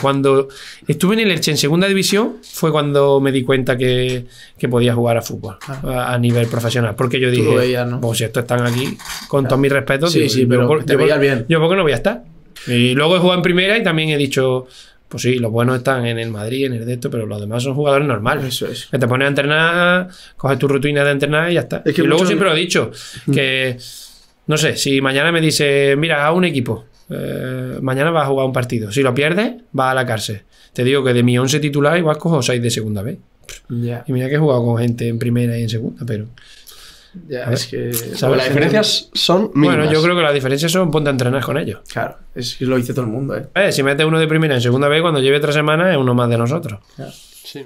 Cuando estuve en el Elche en segunda división fue cuando me di cuenta que, podía jugar a fútbol ah. a, nivel profesional. Porque yo dije, pues si estos están aquí, con todo todos mis respetos, yo, porque no voy a estar. Y luego he jugado en primera y también he dicho, pues sí, los buenos están en el Madrid, en el de esto, pero los demás son jugadores normales. Eso es. Que te pones a entrenar, coges tu rutina de entrenar y ya está. y luego siempre lo he dicho, que no sé, si mañana me dice, mira, a un equipo eh, mañana vas a jugar un partido. Si lo pierdes, vas a la cárcel. Te digo que de mi 11 titular igual cojo seis de segunda vez. Y mira que he jugado con gente en primera y en segunda, pero... Ya, es que las diferencias son mínimas. Bueno, yo creo que las diferencias son ponte a entrenar con ellos. Claro, es que lo dice todo el mundo. ¿eh? eh si mete uno de primera en segunda vez, cuando lleve tres semanas es uno más de nosotros. Claro. Sí.